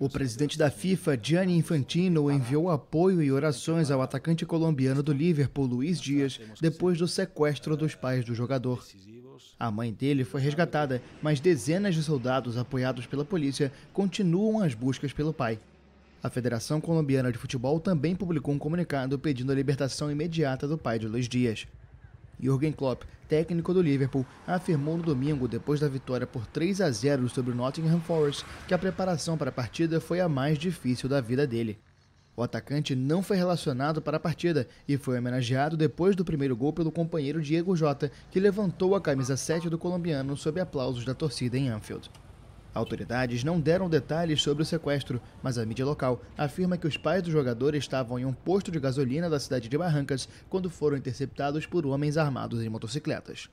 O presidente da FIFA, Gianni Infantino, enviou apoio e orações ao atacante colombiano do Liverpool, Luiz Dias, depois do sequestro dos pais do jogador. A mãe dele foi resgatada, mas dezenas de soldados apoiados pela polícia continuam as buscas pelo pai. A Federação Colombiana de Futebol também publicou um comunicado pedindo a libertação imediata do pai de Luiz Dias. Jürgen Klopp, técnico do Liverpool, afirmou no domingo, depois da vitória por 3 a 0 sobre o Nottingham Forest, que a preparação para a partida foi a mais difícil da vida dele. O atacante não foi relacionado para a partida e foi homenageado depois do primeiro gol pelo companheiro Diego Jota, que levantou a camisa 7 do colombiano sob aplausos da torcida em Anfield. Autoridades não deram detalhes sobre o sequestro, mas a mídia local afirma que os pais do jogador estavam em um posto de gasolina da cidade de Barrancas quando foram interceptados por homens armados em motocicletas.